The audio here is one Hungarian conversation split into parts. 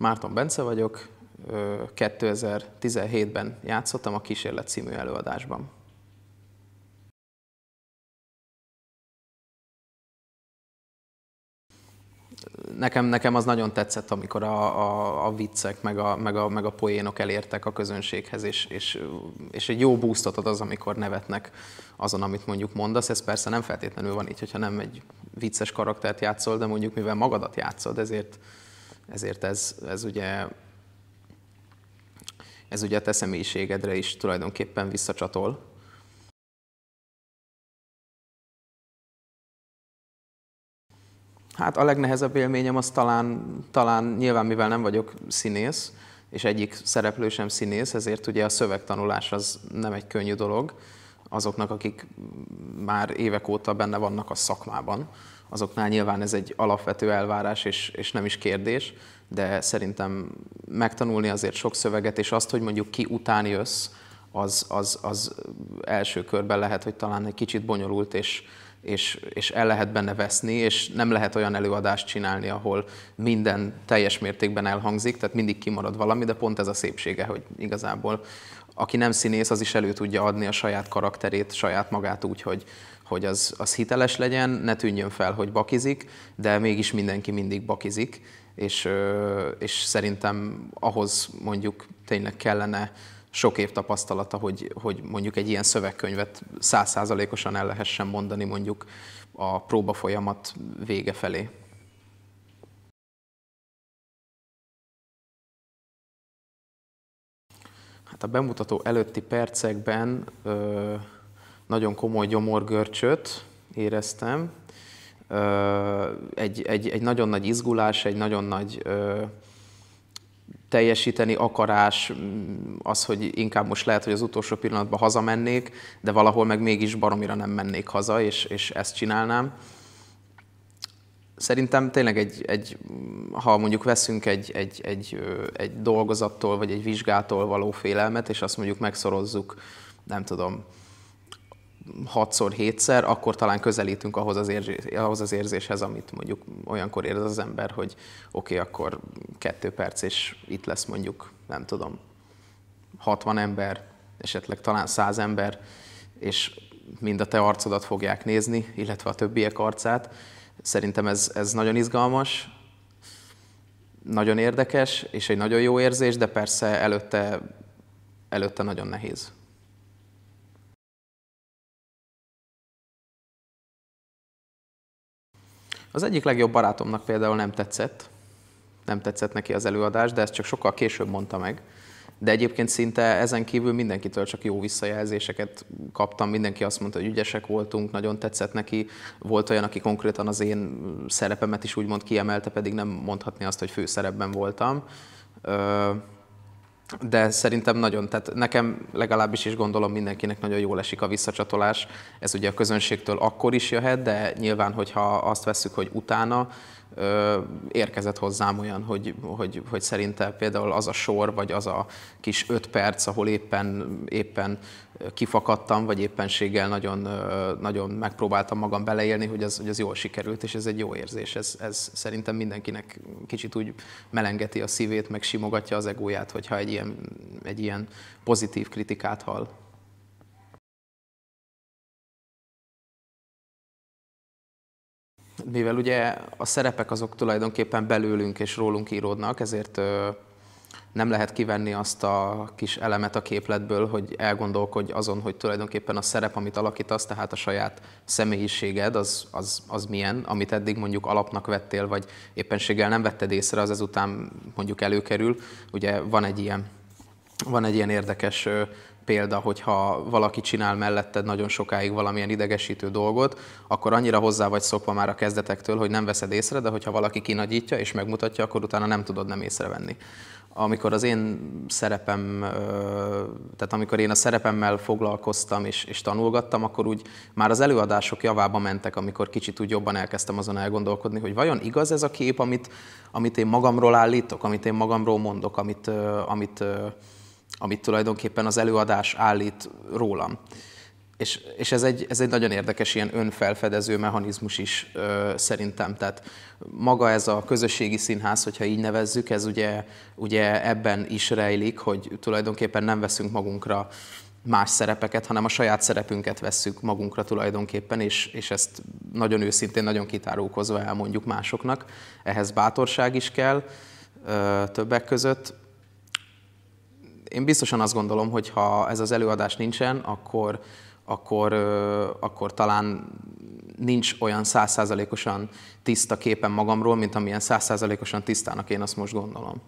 Márton Bence vagyok, 2017-ben játszottam a Kísérlet című előadásban. Nekem, nekem az nagyon tetszett, amikor a, a, a viccek meg a, meg, a, meg a poénok elértek a közönséghez, és, és, és egy jó boostot ad az, amikor nevetnek azon, amit mondjuk mondasz. Ez persze nem feltétlenül van így, hogyha nem egy vicces karaktert játszol, de mondjuk mivel magadat játszod, ezért ezért ez, ez ugye ez ugye a te személyiségedre is tulajdonképpen visszacsatol, Hát a legnehezebb élményem az talán, talán nyilván mivel nem vagyok színész, és egyik szereplő sem színész, ezért ugye a szövegtanulás az nem egy könnyű dolog, azoknak, akik már évek óta benne vannak a szakmában. Azoknál nyilván ez egy alapvető elvárás és, és nem is kérdés, de szerintem megtanulni azért sok szöveget, és azt, hogy mondjuk ki után jössz, az, az, az első körben lehet, hogy talán egy kicsit bonyolult, és, és, és el lehet benne veszni, és nem lehet olyan előadást csinálni, ahol minden teljes mértékben elhangzik, tehát mindig kimarad valami, de pont ez a szépsége, hogy igazából aki nem színész, az is elő tudja adni a saját karakterét, saját magát úgy, hogy, hogy az, az hiteles legyen, ne tűnjön fel, hogy bakizik, de mégis mindenki mindig bakizik, és, és szerintem ahhoz mondjuk tényleg kellene sok év tapasztalata, hogy, hogy mondjuk egy ilyen szövegkönyvet százszázalékosan el lehessen mondani mondjuk a próba folyamat vége felé. hát a bemutató előtti percekben ö, nagyon komoly gyomorgörcsöt éreztem, ö, egy, egy, egy nagyon nagy izgulás, egy nagyon nagy ö, teljesíteni akarás, az, hogy inkább most lehet, hogy az utolsó pillanatban hazamennék, de valahol meg mégis baromira nem mennék haza, és, és ezt csinálnám szerintem tényleg egy, egy ha mondjuk veszünk egy, egy, egy, egy dolgozattól, vagy egy vizsgától való félelmet, és azt mondjuk megszorozzuk, nem tudom, 6-szor, 7-szer, akkor talán közelítünk ahhoz az, érzés, ahhoz az érzéshez, amit mondjuk olyankor érez az ember, hogy oké, okay, akkor kettő perc, és itt lesz mondjuk, nem tudom, 60 ember, esetleg talán 100 ember, és mind a te arcodat fogják nézni, illetve a többiek arcát, Szerintem ez, ez nagyon izgalmas, nagyon érdekes, és egy nagyon jó érzés, de persze előtte, előtte nagyon nehéz. Az egyik legjobb barátomnak például nem tetszett, nem tetszett neki az előadás, de ezt csak sokkal később mondta meg de egyébként szinte ezen kívül mindenkitől csak jó visszajelzéseket kaptam, mindenki azt mondta, hogy ügyesek voltunk, nagyon tetszett neki, volt olyan, aki konkrétan az én szerepemet is úgymond kiemelte, pedig nem mondhatni azt, hogy főszerepben voltam. De szerintem nagyon, tehát nekem legalábbis is gondolom mindenkinek nagyon jól esik a visszacsatolás. Ez ugye a közönségtől akkor is jöhet, de nyilván, hogyha azt vesszük, hogy utána érkezett hozzám olyan, hogy, hogy, hogy szerinte például az a sor, vagy az a kis öt perc, ahol éppen, éppen kifakadtam, vagy éppenséggel nagyon, nagyon megpróbáltam magam beleélni, hogy az, hogy az jól sikerült, és ez egy jó érzés. Ez, ez szerintem mindenkinek kicsit úgy melengeti a szívét, meg simogatja az egóját, hogyha egy ilyen, egy ilyen pozitív kritikát hall. mivel ugye a szerepek azok tulajdonképpen belőlünk és rólunk íródnak, ezért nem lehet kivenni azt a kis elemet a képletből, hogy elgondolkodj azon, hogy tulajdonképpen a szerep, amit alakítasz, tehát a saját személyiséged, az, az, az milyen, amit eddig mondjuk alapnak vettél, vagy éppenséggel nem vetted észre, az ezután mondjuk előkerül. Ugye van egy ilyen, van egy ilyen érdekes példa, hogyha valaki csinál melletted nagyon sokáig valamilyen idegesítő dolgot, akkor annyira hozzá vagy szokva már a kezdetektől, hogy nem veszed észre, de hogyha valaki kinagyítja és megmutatja, akkor utána nem tudod nem észrevenni. Amikor az én szerepem, tehát amikor én a szerepemmel foglalkoztam és, és tanulgattam, akkor úgy már az előadások javába mentek, amikor kicsit úgy jobban elkezdtem azon elgondolkodni, hogy vajon igaz ez a kép, amit, amit én magamról állítok, amit én magamról mondok, amit, amit amit tulajdonképpen az előadás állít rólam. És, és ez, egy, ez egy nagyon érdekes ilyen önfelfedező mechanizmus is ö, szerintem. Tehát maga ez a közösségi színház, hogyha így nevezzük, ez ugye, ugye ebben is rejlik, hogy tulajdonképpen nem veszünk magunkra más szerepeket, hanem a saját szerepünket vesszük magunkra tulajdonképpen, és, és ezt nagyon őszintén, nagyon kitárókozva elmondjuk másoknak. Ehhez bátorság is kell ö, többek között, én biztosan azt gondolom, hogy ha ez az előadás nincsen, akkor, akkor, akkor talán nincs olyan százszázalékosan tiszta képen magamról, mint amilyen százszázalékosan tisztának én azt most gondolom.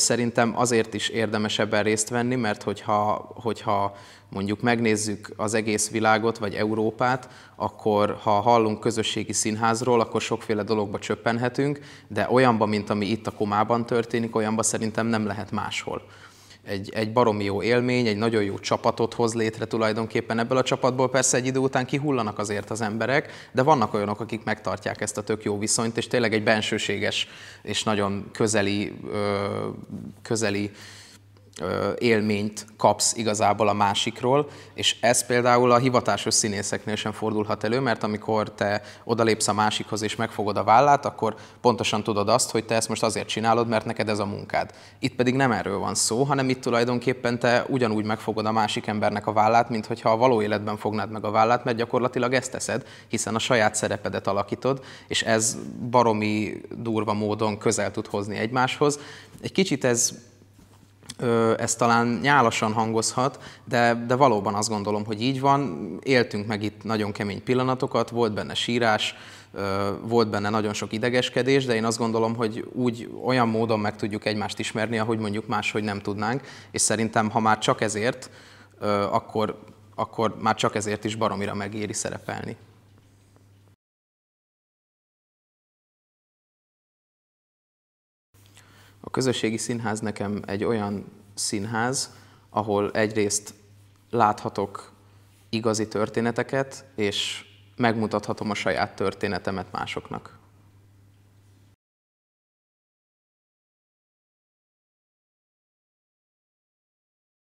Szerintem azért is érdemes ebben részt venni, mert hogyha, hogyha mondjuk megnézzük az egész világot, vagy Európát, akkor ha hallunk közösségi színházról, akkor sokféle dologba csöppenhetünk, de olyanba, mint ami itt a komában történik, olyanba szerintem nem lehet máshol egy, egy baromi jó élmény, egy nagyon jó csapatot hoz létre tulajdonképpen ebből a csapatból. Persze egy idő után kihullanak azért az emberek, de vannak olyanok, akik megtartják ezt a tök jó viszonyt, és tényleg egy bensőséges és nagyon közeli, ö, közeli élményt kapsz igazából a másikról, és ez például a hivatásos színészeknél sem fordulhat elő, mert amikor te odalépsz a másikhoz és megfogod a vállát, akkor pontosan tudod azt, hogy te ezt most azért csinálod, mert neked ez a munkád. Itt pedig nem erről van szó, hanem itt tulajdonképpen te ugyanúgy megfogod a másik embernek a vállát, mint hogyha a való életben fognád meg a vállát, mert gyakorlatilag ezt teszed, hiszen a saját szerepedet alakítod, és ez baromi durva módon közel tud hozni egymáshoz. Egy kicsit ez ez talán nyálasan hangozhat, de, de valóban azt gondolom, hogy így van. Éltünk meg itt nagyon kemény pillanatokat, volt benne sírás, volt benne nagyon sok idegeskedés, de én azt gondolom, hogy úgy olyan módon meg tudjuk egymást ismerni, ahogy mondjuk máshogy nem tudnánk, és szerintem, ha már csak ezért, akkor, akkor már csak ezért is baromira megéri szerepelni. A közösségi színház nekem egy olyan színház, ahol egyrészt láthatok igazi történeteket, és megmutathatom a saját történetemet másoknak.